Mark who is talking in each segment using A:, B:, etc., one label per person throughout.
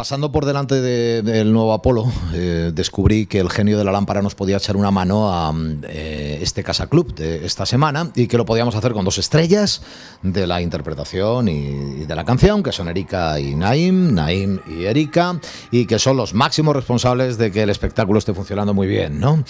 A: Pasando por delante del nuevo Apolo, eh, descubrí que el genio de la lámpara nos podía echar una mano a eh, este Casa Club de esta semana y que lo podíamos hacer con dos estrellas de la interpretación y, de la canción, que son Erika y Naim, Naim y Erika, y que son los máximos responsables de que el espectáculo esté funcionando muy bien, ¿no?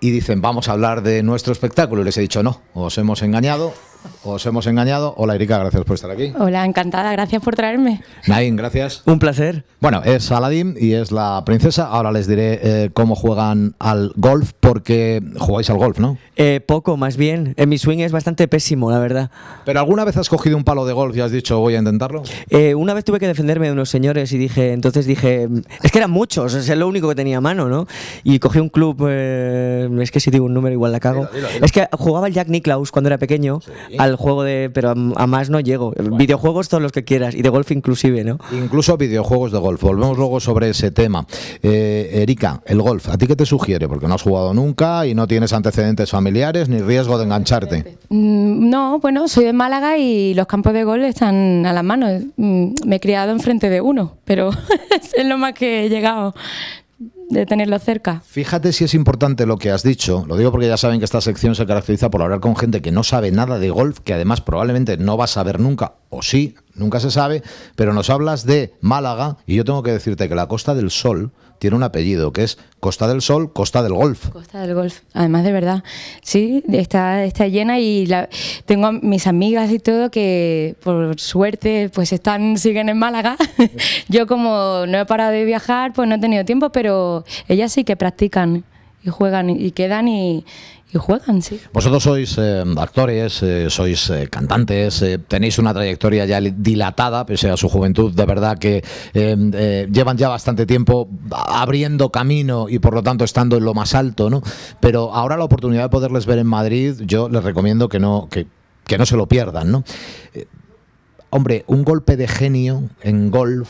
A: Y dicen, vamos a hablar de nuestro espectáculo. Y les he dicho, no, os hemos engañado, os hemos engañado. Hola, Erika, gracias por estar aquí.
B: Hola, encantada, gracias por traerme.
A: Nain, gracias. Un placer. Bueno, es Aladdin y es la princesa. Ahora les diré eh, cómo juegan al golf, porque jugáis al golf, ¿no? Eh, poco, más bien. En eh, mi swing es bastante pésimo, la verdad.
C: ¿Pero alguna vez has cogido un palo de golf y has dicho, voy a intentarlo? una vez tuve que defenderme de unos señores y dije, entonces dije, es que eran muchos, es lo único que tenía a mano, ¿no? Y cogí un club, es que si digo un número igual la cago. Es que jugaba el Jack Nicklaus cuando era pequeño. Eh. al juego de.
A: Pero a, más no llego. Videojuegos todos los que quieras y de golf inclusive, ¿no? Incluso videojuegos de golf. Volvemos luego sobre ese tema. Eh, Erika, el golf, ¿a ti qué te sugiere? Porque no has jugado nunca y no tienes antecedentes familiares ni riesgo de engancharte.
B: Mm, no, bueno, soy de Málaga y los campos de golf están a las manos. Mm, me he criado enfrente de uno, pero es lo más que he llegado de tenerlo cerca.
A: Fíjate si es importante lo que has dicho. Lo digo porque ya saben que esta sección se caracteriza por hablar con gente que no sabe nada de golf, que además probablemente no va a saber nunca, o sí, nunca se sabe, pero nos hablas de Málaga y yo tengo que decirte que la Costa del Sol tiene un apellido que es Costa del Sol, Costa del Golf. Costa
B: del Golf, además de verdad, sí, está, está llena y la, tengo a mis amigas y todo que por suerte pues están, siguen en Málaga. yo como no he parado de viajar pues no he tenido tiempo, pero ellas sí que practican y juegan y quedan y, juegan, sí.
A: Vosotros sois eh, actores, eh, sois eh, cantantes, tenéis una trayectoria ya dilatada, pese a su juventud, de verdad que llevan ya bastante tiempo abriendo camino y por lo tanto estando en lo más alto, ¿no? Pero ahora la oportunidad de poderles ver en Madrid, yo les recomiendo que no, que, que no se lo pierdan, ¿no? hombre, un golpe de genio en golf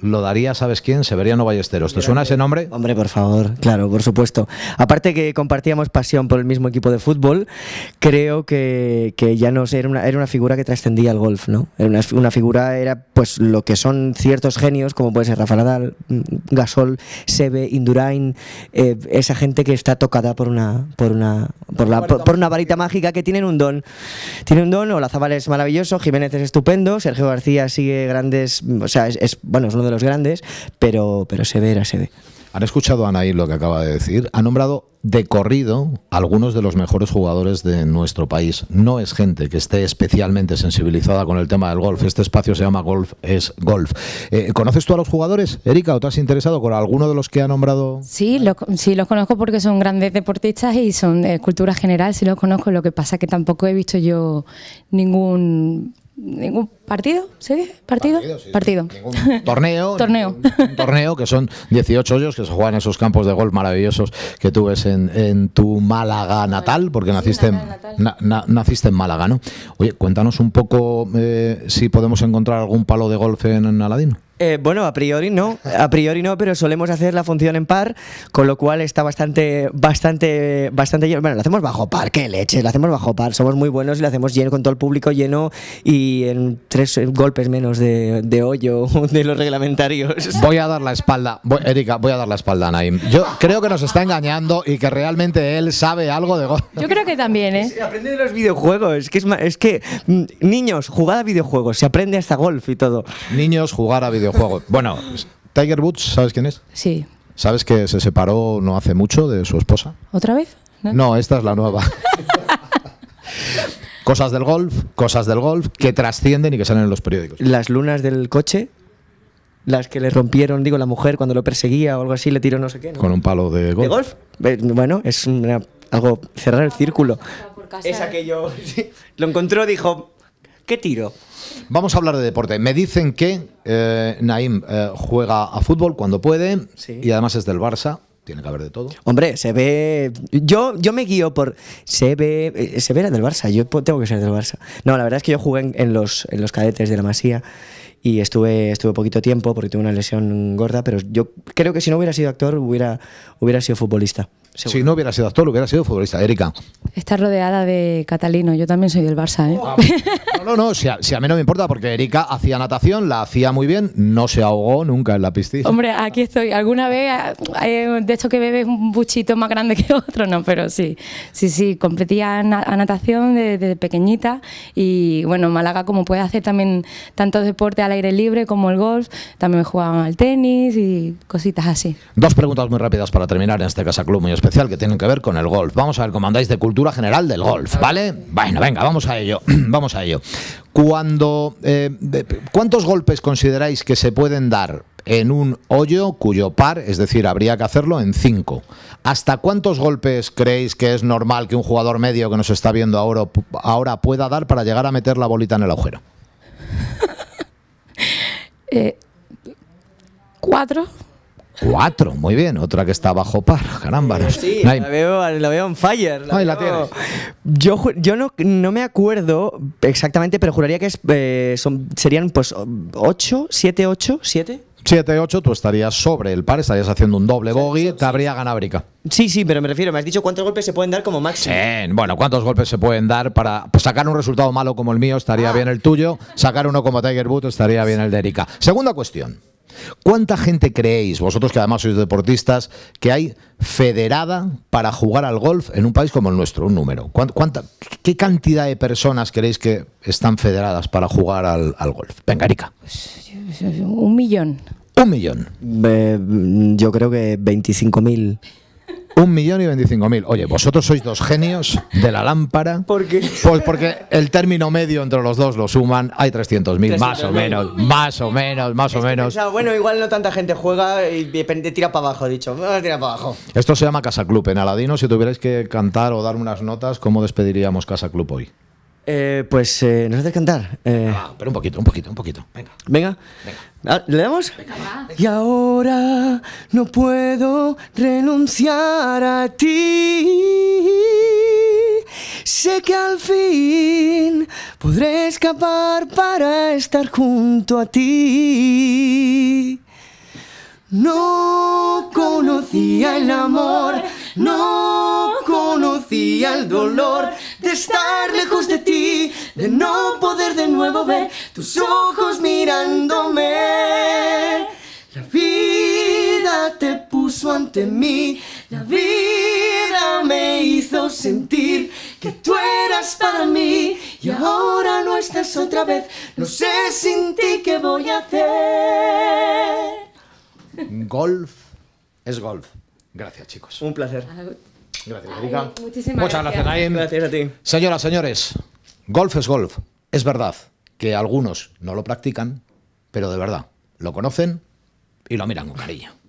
A: lo daría, ¿sabes quién? Severiano Ballesteros. ¿Te suena
C: ese nombre? Hombre, por favor, claro, por supuesto. Aparte que compartíamos pasión por el mismo equipo de fútbol, creo que, ya no sé, era una, figura que trascendía el golf, ¿no? Era una, figura, era pues lo que son ciertos genios, como puede ser Rafa Nadal, Gasol, Sebe, Indurain, eh, esa gente que está tocada por una, por una, por, una varita mágica que tienen un don. tiene un don, Olazabal es maravilloso, Jiménez es estupendo, Sergio García sigue grandes, o sea, es, bueno, es de los grandes,
A: pero, pero se ve, era se ve. Han escuchado a Anaí lo que acaba de decir. Ha nombrado de corrido algunos de los mejores jugadores de nuestro país. No es gente que esté especialmente sensibilizada con el tema del golf. Este espacio se llama Golf es Golf. Eh, ¿Conoces tú a los jugadores, Erika, o te has interesado con alguno de los que ha nombrado?
B: Sí, los, sí, los conozco porque son grandes deportistas y son de eh, cultura general. Sí, los conozco. Lo que pasa que tampoco he visto yo ningún ningún partido, ¿sí? Partido, partido. torneo, torneo.
A: torneo que son 18 hoyos que se juegan en esos campos de golf maravillosos que tú ves en, tu Málaga natal, porque naciste, en, naciste en Málaga, ¿no? Oye, cuéntanos un poco eh, si podemos encontrar algún palo de golf en, en Aladino.
C: Eh, bueno, a priori no, a priori no, pero solemos hacer la función en par, con lo cual está bastante, bastante, bastante lleno. Bueno, lo hacemos bajo par, qué leche, lo hacemos bajo par, somos muy buenos y lo hacemos lleno con todo el público lleno y en tres golpes menos de, hoyo de los reglamentarios.
A: Voy a dar la espalda, Erika, voy a dar la espalda a Naim. Yo creo que nos está engañando y que realmente él sabe algo de golf. Yo creo que también, ¿eh? Se aprende de
C: los videojuegos, que es, es que mm, niños, jugad a videojuegos, se aprende
A: hasta golf y todo. Niños, jugar a videojuegos. Bueno, Tiger Woods, ¿sabes quién es? Sí. ¿Sabes que se separó no hace mucho de su esposa?
C: ¿Otra
B: vez?
A: No, esta es la nueva. cosas del golf, cosas del golf que trascienden y que salen en los periódicos. Las lunas del coche, las que le
C: rompieron, digo, la mujer cuando lo perseguía o algo así, le tiró no sé qué.
A: Con un palo de golf. ¿De golf? Eh, bueno, es algo, cerrar el círculo.
C: Es aquello. Lo encontró, dijo,
A: ¿Qué tiro? Vamos a hablar de deporte. Me dicen que eh, Naim eh, juega a fútbol cuando puede y además es del Barça. Tiene que haber de todo. Hombre, se ve.
C: Yo, yo me guío por. Se ve. Eh, se ve era del Barça. Yo tengo que ser del Barça. No, la verdad es que yo jugué en, los, en los cadetes de la Masía y estuve, estuve poquito tiempo porque tuve una lesión gorda, pero yo creo que si no hubiera sido actor hubiera, hubiera sido futbolista. Si no hubiera sido actor,
A: hubiera sido futbolista. Erika.
B: Está rodeada de Catalino. Yo también soy del Barça. ¿eh? Ah,
A: no, no, no. Si a, mí no me importa, porque Erika hacía natación, la hacía muy bien, no se ahogó nunca en la piscina. Hombre,
B: aquí estoy. ¿Alguna vez eh, de hecho que bebes un buchito más grande que otro? No, pero sí. Sí, sí. Competía a, natación desde pequeñita y bueno, Málaga, como puede hacer también tanto deporte al aire libre como el golf, también me jugaban al tenis y cositas así.
A: Dos preguntas muy rápidas para terminar en este Casa Club muy especial especial que tienen que ver con el golf. Vamos a ver cómo andáis de cultura general del golf, ¿vale? Bueno, venga, vamos a ello. vamos a ello. Cuando, eh, ¿Cuántos golpes consideráis que se pueden dar en un hoyo cuyo par, es decir, habría que hacerlo en cinco ¿Hasta cuántos golpes creéis que es normal que un jugador medio que nos está viendo ahora, ahora pueda dar para llegar a meter la bolita en el agujero?
B: Eh, ¿Cuatro?
A: Cuatro, muy bien. Otra que está bajo par, caramba. Sí, la
C: veo, la en fire. Yo, yo no, no, me acuerdo exactamente, pero juraría que eh, son, serían pues ocho, siete, ocho, siete. Siete, 8
A: tú estarías sobre el par, estarías haciendo un doble bogey, te habría Brica. Sí, sí, pero me refiero, me has dicho cuántos golpes se pueden dar como máximo. bueno, cuántos golpes se pueden dar para sacar un resultado malo como el mío, estaría ah. bien el tuyo, sacar uno como Tiger Boot, estaría bien el de Erika. Segunda cuestión. ¿Cuánta gente creéis, vosotros que además sois deportistas, que hay federada para jugar al golf en un país como el nuestro? Un número. ¿Cuánta, ¿Qué cantidad de personas creéis que están federadas para jugar al, golf? Venga, Erika. Pues,
B: un millón.
A: Un millón. Eh,
C: yo creo que 25.000.
A: Un millón y veinticinco mil. Oye, vosotros sois dos genios de la lámpara. ¿Por Pues porque el término medio entre los dos lo suman, hay trescientos mil, más o menos, más o menos, más o menos.
C: bueno, igual no tanta gente juega y depende tira para abajo, dicho, vamos a tirar abajo.
A: Esto se llama Casa Club. En Aladino, si tuvierais que cantar o dar unas notas, ¿cómo despediríamos Casa Club hoy? Eh, pues eh, nos haces
C: cantar. Eh, ah, pero un poquito, un poquito,
A: un poquito. Venga.
C: Venga. Ah, ¿Le damos? Venga, Y ahora no puedo renunciar a ti. Sé que al fin podré escapar para estar junto a ti. No conocía el amor, no conocía el dolor de estar lejos de ti, de no poder de nuevo ver tus ojos mirándome. La vida te puso ante mí, la vida me hizo sentir que tú eras para mí y ahora no estás otra vez, no sé sin ti qué voy a hacer.
A: Golf es golf. Gracias chicos. Un placer. Ah, Gracias, Erika. Muchas gracias, gracias, gracias a ti. Señoras, señores, golf es golf. Es verdad que algunos no lo practican, pero de verdad lo conocen y lo miran con cariño.